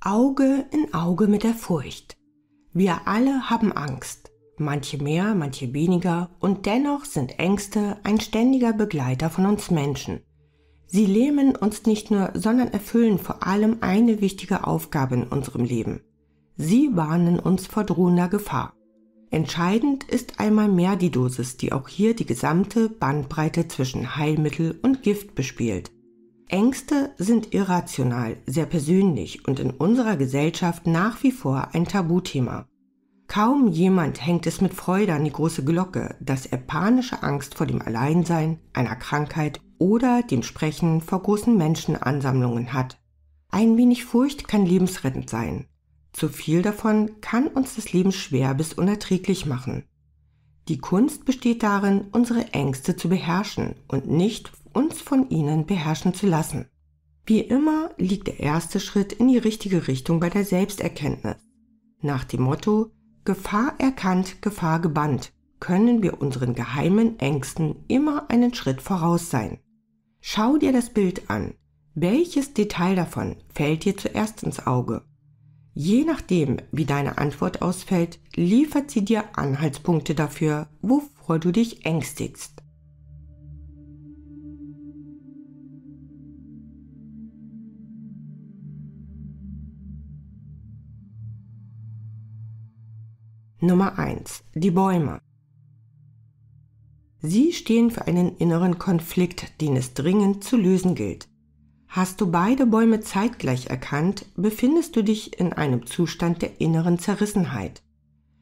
Auge in Auge mit der Furcht. Wir alle haben Angst, manche mehr, manche weniger, und dennoch sind Ängste ein ständiger Begleiter von uns Menschen. Sie lähmen uns nicht nur, sondern erfüllen vor allem eine wichtige Aufgabe in unserem Leben. Sie warnen uns vor drohender Gefahr. Entscheidend ist einmal mehr die Dosis, die auch hier die gesamte Bandbreite zwischen Heilmittel und Gift bespielt. Ängste sind irrational, sehr persönlich und in unserer Gesellschaft nach wie vor ein Tabuthema. Kaum jemand hängt es mit Freude an die große Glocke, dass er panische Angst vor dem Alleinsein, einer Krankheit oder dem Sprechen vor großen Menschenansammlungen hat. Ein wenig Furcht kann lebensrettend sein. Zu viel davon kann uns das Leben schwer bis unerträglich machen. Die Kunst besteht darin, unsere Ängste zu beherrschen und nicht uns von ihnen beherrschen zu lassen. Wie immer liegt der erste Schritt in die richtige Richtung bei der Selbsterkenntnis. Nach dem Motto Gefahr erkannt, Gefahr gebannt können wir unseren geheimen Ängsten immer einen Schritt voraus sein. Schau dir das Bild an. Welches Detail davon fällt dir zuerst ins Auge? Je nachdem, wie deine Antwort ausfällt, liefert sie dir Anhaltspunkte dafür, wovor du dich ängstigst. Nummer 1. Die Bäume. Sie stehen für einen inneren Konflikt, den es dringend zu lösen gilt. Hast du beide Bäume zeitgleich erkannt, befindest du dich in einem Zustand der inneren Zerrissenheit.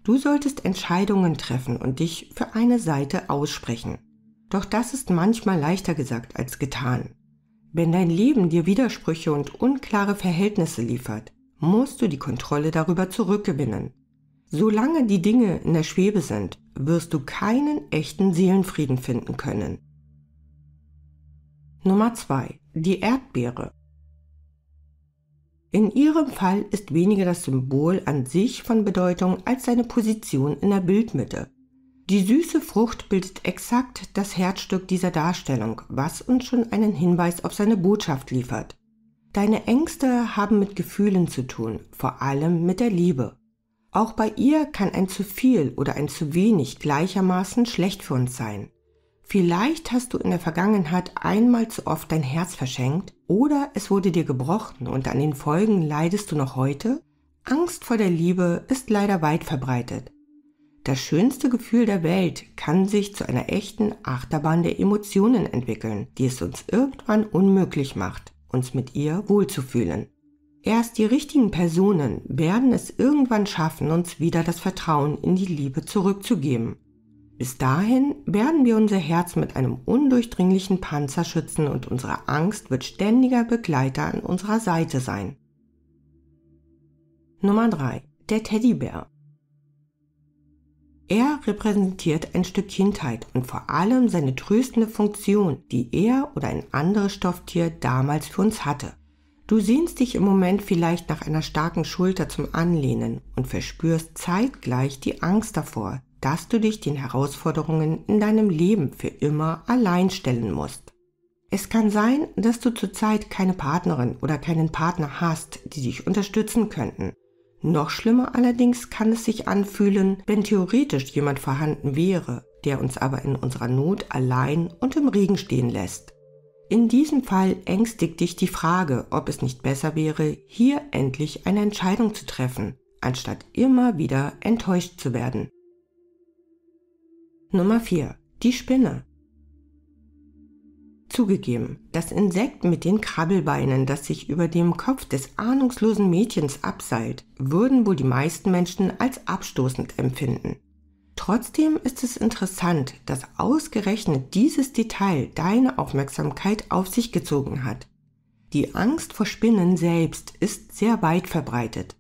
Du solltest Entscheidungen treffen und dich für eine Seite aussprechen. Doch das ist manchmal leichter gesagt als getan. Wenn dein Leben dir Widersprüche und unklare Verhältnisse liefert, musst du die Kontrolle darüber zurückgewinnen. Solange die Dinge in der Schwebe sind, wirst du keinen echten Seelenfrieden finden können. Nummer 2. Die Erdbeere. In ihrem Fall ist weniger das Symbol an sich von Bedeutung als seine Position in der Bildmitte. Die süße Frucht bildet exakt das Herzstück dieser Darstellung, was uns schon einen Hinweis auf seine Botschaft liefert. Deine Ängste haben mit Gefühlen zu tun, vor allem mit der Liebe. Auch bei ihr kann ein zu viel oder ein zu wenig gleichermaßen schlecht für uns sein. Vielleicht hast du in der Vergangenheit einmal zu oft dein Herz verschenkt oder es wurde dir gebrochen und an den Folgen leidest du noch heute. Angst vor der Liebe ist leider weit verbreitet. Das schönste Gefühl der Welt kann sich zu einer echten Achterbahn der Emotionen entwickeln, die es uns irgendwann unmöglich macht, uns mit ihr wohlzufühlen. Erst die richtigen Personen werden es irgendwann schaffen, uns wieder das Vertrauen in die Liebe zurückzugeben. Bis dahin werden wir unser Herz mit einem undurchdringlichen Panzer schützen und unsere Angst wird ständiger Begleiter an unserer Seite sein. Nummer 3. Der Teddybär. Er repräsentiert ein Stück Kindheit und vor allem seine tröstende Funktion, die er oder ein anderes Stofftier damals für uns hatte. Du sehnst dich im Moment vielleicht nach einer starken Schulter zum Anlehnen und verspürst zeitgleich die Angst davor, dass du dich den Herausforderungen in deinem Leben für immer allein stellen musst. Es kann sein, dass du zurzeit keine Partnerin oder keinen Partner hast, die dich unterstützen könnten. Noch schlimmer allerdings kann es sich anfühlen, wenn theoretisch jemand vorhanden wäre, der uns aber in unserer Not allein und im Regen stehen lässt. In diesem Fall ängstigt dich die Frage, ob es nicht besser wäre, hier endlich eine Entscheidung zu treffen, anstatt immer wieder enttäuscht zu werden. Nummer 4. Die Spinne. Zugegeben, das Insekt mit den Krabbelbeinen, das sich über dem Kopf des ahnungslosen Mädchens abseilt, würden wohl die meisten Menschen als abstoßend empfinden. Trotzdem ist es interessant, dass ausgerechnet dieses Detail deine Aufmerksamkeit auf sich gezogen hat. Die Angst vor Spinnen selbst ist sehr weit verbreitet.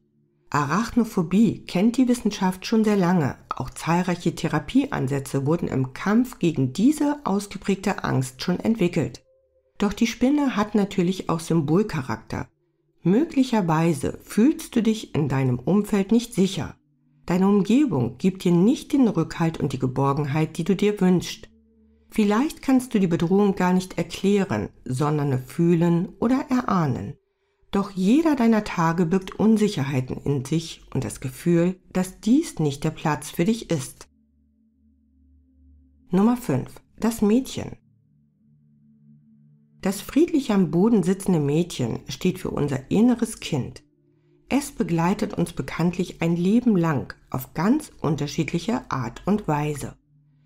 Arachnophobie kennt die Wissenschaft schon sehr lange. Auch zahlreiche Therapieansätze wurden im Kampf gegen diese ausgeprägte Angst schon entwickelt. Doch die Spinne hat natürlich auch Symbolcharakter. Möglicherweise fühlst du dich in deinem Umfeld nicht sicher Deine Umgebung gibt dir nicht den Rückhalt und die Geborgenheit, die du dir wünschst. Vielleicht kannst du die Bedrohung gar nicht erklären, sondern fühlen oder erahnen. Doch jeder deiner Tage birgt Unsicherheiten in sich und das Gefühl, dass dies nicht der Platz für dich ist. Nummer 5. Das Mädchen. Das friedlich am Boden sitzende Mädchen steht für unser inneres Kind. Es begleitet uns bekanntlich ein Leben lang auf ganz unterschiedliche Art und Weise.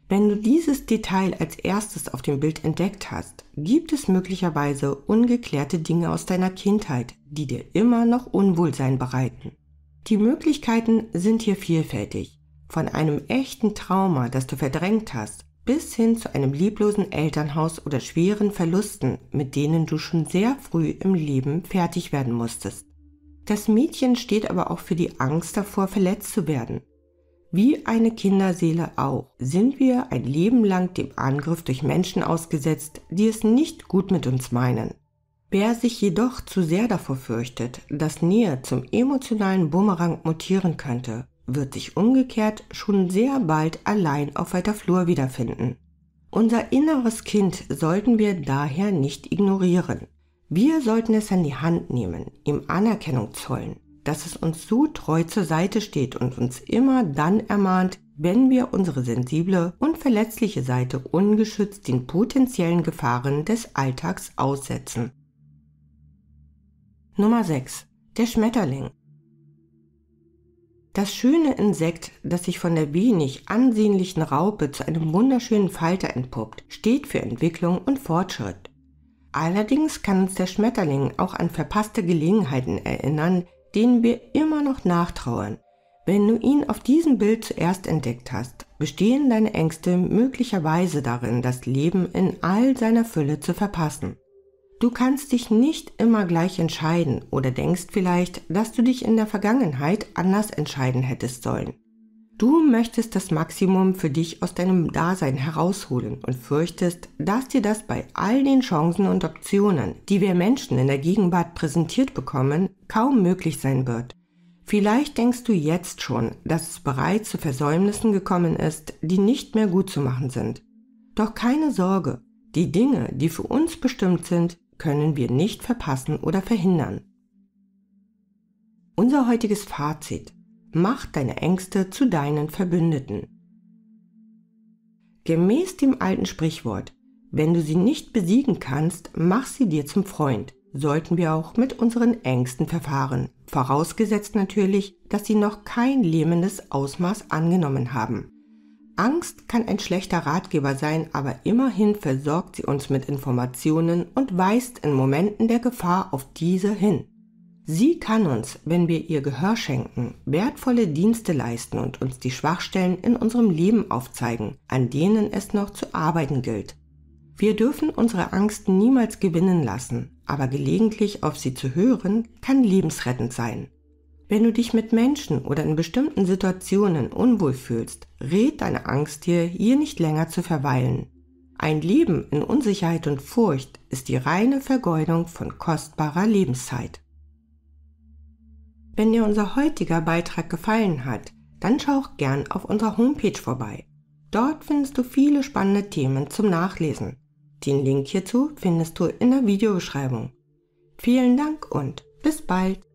Wenn du dieses Detail als erstes auf dem Bild entdeckt hast, gibt es möglicherweise ungeklärte Dinge aus deiner Kindheit, die dir immer noch Unwohlsein bereiten. Die Möglichkeiten sind hier vielfältig, von einem echten Trauma, das du verdrängt hast, bis hin zu einem lieblosen Elternhaus oder schweren Verlusten, mit denen du schon sehr früh im Leben fertig werden musstest. Das Mädchen steht aber auch für die Angst davor, verletzt zu werden. Wie eine Kinderseele auch sind wir ein Leben lang dem Angriff durch Menschen ausgesetzt, die es nicht gut mit uns meinen. Wer sich jedoch zu sehr davor fürchtet, dass Nähe zum emotionalen Bumerang mutieren könnte, wird sich umgekehrt schon sehr bald allein auf weiter Flur wiederfinden. Unser inneres Kind sollten wir daher nicht ignorieren. Wir sollten es an die Hand nehmen, ihm Anerkennung zollen, dass es uns so treu zur Seite steht und uns immer dann ermahnt, wenn wir unsere sensible und verletzliche Seite ungeschützt den potenziellen Gefahren des Alltags aussetzen. Nummer 6. Der Schmetterling. Das schöne Insekt, das sich von der wenig ansehnlichen Raupe zu einem wunderschönen Falter entpuppt, steht für Entwicklung und Fortschritt. Allerdings kann uns der Schmetterling auch an verpasste Gelegenheiten erinnern, denen wir immer noch nachtrauern. Wenn du ihn auf diesem Bild zuerst entdeckt hast, bestehen deine Ängste möglicherweise darin, das Leben in all seiner Fülle zu verpassen. Du kannst dich nicht immer gleich entscheiden oder denkst vielleicht, dass du dich in der Vergangenheit anders entscheiden hättest sollen. Du möchtest das Maximum für dich aus deinem Dasein herausholen und fürchtest, dass dir das bei all den Chancen und Optionen, die wir Menschen in der Gegenwart präsentiert bekommen, kaum möglich sein wird. Vielleicht denkst du jetzt schon, dass es bereits zu Versäumnissen gekommen ist, die nicht mehr gut zu machen sind. Doch keine Sorge, die Dinge, die für uns bestimmt sind, können wir nicht verpassen oder verhindern. Unser heutiges Fazit. Mach deine Ängste zu deinen Verbündeten. Gemäß dem alten Sprichwort, wenn du sie nicht besiegen kannst, mach sie dir zum Freund, sollten wir auch mit unseren Ängsten verfahren, vorausgesetzt natürlich, dass sie noch kein lähmendes Ausmaß angenommen haben. Angst kann ein schlechter Ratgeber sein, aber immerhin versorgt sie uns mit Informationen und weist in Momenten der Gefahr auf diese hin. Sie kann uns, wenn wir ihr Gehör schenken, wertvolle Dienste leisten und uns die Schwachstellen in unserem Leben aufzeigen, an denen es noch zu arbeiten gilt. Wir dürfen unsere Angst niemals gewinnen lassen, aber gelegentlich auf sie zu hören, kann lebensrettend sein. Wenn du dich mit Menschen oder in bestimmten Situationen unwohl fühlst, rät deine Angst dir, hier nicht länger zu verweilen. Ein Leben in Unsicherheit und Furcht ist die reine Vergeudung von kostbarer Lebenszeit. Wenn dir unser heutiger Beitrag gefallen hat, dann schau auch gern auf unserer Homepage vorbei. Dort findest du viele spannende Themen zum Nachlesen. Den Link hierzu findest du in der Videobeschreibung. Vielen Dank und bis bald!